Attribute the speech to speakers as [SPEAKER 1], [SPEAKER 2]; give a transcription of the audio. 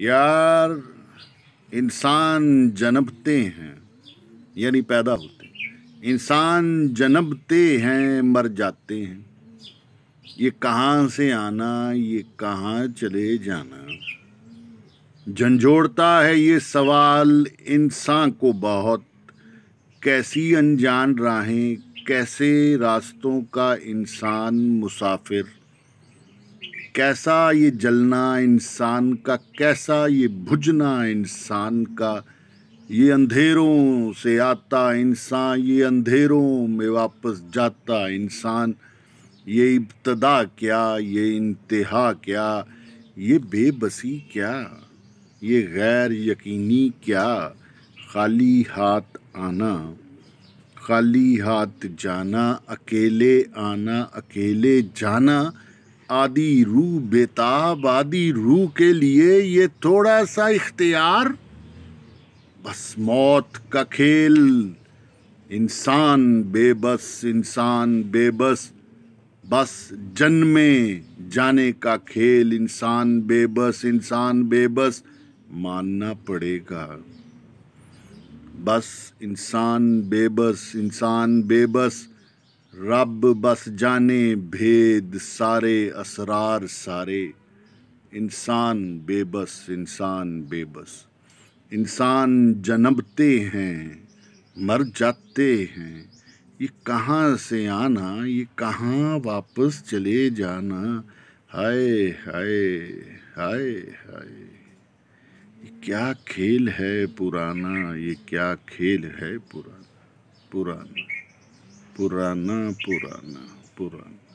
[SPEAKER 1] यार इंसान जन्मते हैं यानी पैदा होते हैं इंसान जन्मते हैं मर जाते हैं ये कहाँ से आना ये कहाँ चले जाना झंझोड़ता है ये सवाल इंसान को बहुत कैसी अनजान राहें कैसे रास्तों का इंसान मुसाफिर कैसा ये जलना इंसान का कैसा ये भुजना इंसान का ये अंधेरों से आता इंसान ये अंधेरों में वापस जाता इंसान ये इब्तदा क्या ये इंतहा क्या ये बेबसी क्या ये गैर यकीनी क्या खाली हाथ आना खाली हाथ जाना अकेले आना अकेले जाना आदि रू बेताब आदि रू के लिए ये थोड़ा सा इख्तियार बस मौत का खेल इंसान बेबस इंसान बेबस बस जन्मे जाने का खेल इंसान बेबस इंसान बेबस मानना पड़ेगा बस इंसान बेबस इंसान बेबस रब बस जाने भेद सारे असरार सारे इंसान बेबस इंसान बेबस इंसान जन्मते हैं मर जाते हैं ये कहाँ से आना ये कहाँ वापस चले जाना हाय हाय हाय हाय ये क्या खेल है पुराना ये क्या खेल है पुराना पुराना Purana, Purana, Purana.